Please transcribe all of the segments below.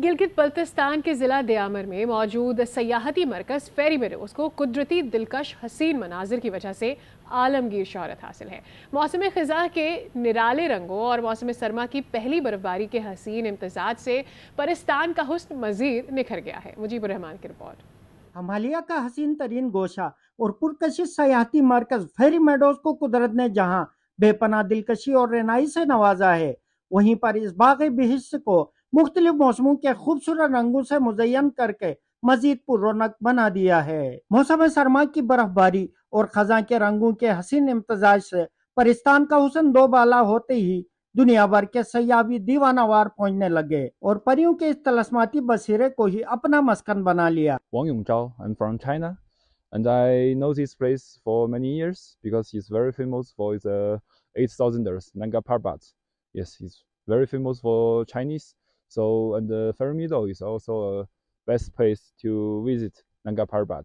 गिलगित बल्तिस्तान के ज़िला दयामर में मौजूद सयाहती मरकज़ फेरी मेरोज को कुदरती दिलकश हसीन मनाजिर की वजह से आलमगीर शहरत हासिल है मौसम ख़ज़ा के निराले रंगों और मौसम सरमा की पहली बर्फबारी के हसीन इम्तजाज से परिस्तान का हुस्न मज़ीद निखर गया है मुजीबरहमान की रिपोर्ट हमालिया का हसीन तरीन गोशा और पुरकशिश सयाहती मरकज़ फेरी मेडोज को कुदरत ने जहाँ बेपना दिलकशी और रेनाई से नवाजा है वहीं पर इस बाग बिहिस को मुख्तलिफ मौसमों के खूबसूरत रंगों से मुजयन करके मजीद पुर रौनक बना दिया है मौसम सरमा की बर्फबारी और खजा के रंगों के हसीन इम्तजाज से परिस्तान का हुसन दो बाला होते ही दुनिया भर के सयाबी दीवानावार पहुंचने लगे और परियों के इस तलस्माती बसीरे को ही अपना मस्कन बना लिया Wang Yongzhao, I'm from China and I know this place for many years because it's very famous for its uh, thousanders Nanga Parbat. Yes, it's very famous for Chinese So, and uh, Fermido is also a best place to visit नंगा पार्वत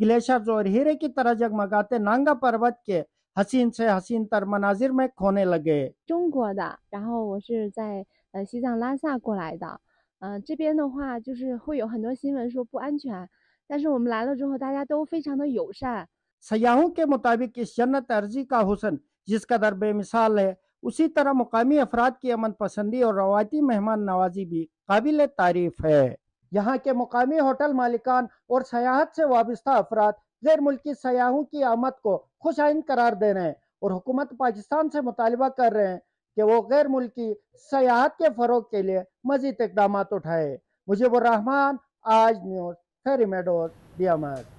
glaciers और हीरे की तरह जगमगाते नांगा पर्वत के हसीन से हसीन तर मनाजिर में खोने लगे 中国的，然后我是在呃西藏拉萨过来的，嗯、呃，这边的话就是会有很多新闻说不安全，但是我们来了之后，大家都非常的友善。सयाहों के मुताबिक इस जन्नत अर्जी का हुसन जिसका दर बेमिसाल है उसी तरह मुकामी अफराद की अमन पसंदी और रवायती मेहमान नवाजी भी काबिल तारीफ है यहाँ के मुकामी होटल मालिकान और सयाहत से वाबस्ता अफराद गैर मुल्की सयाहों की आमद को खुशाइन करार दे रहे हैं और हुकूमत पाकिस्तान से मुतालबा कर रहे हैं कि वो गैर मुल्की सयाहत के फरोग के लिए मजीद इकदाम उठाए मुझे वो रहमान आज न्यूज़ फेरी मेडोज दियामत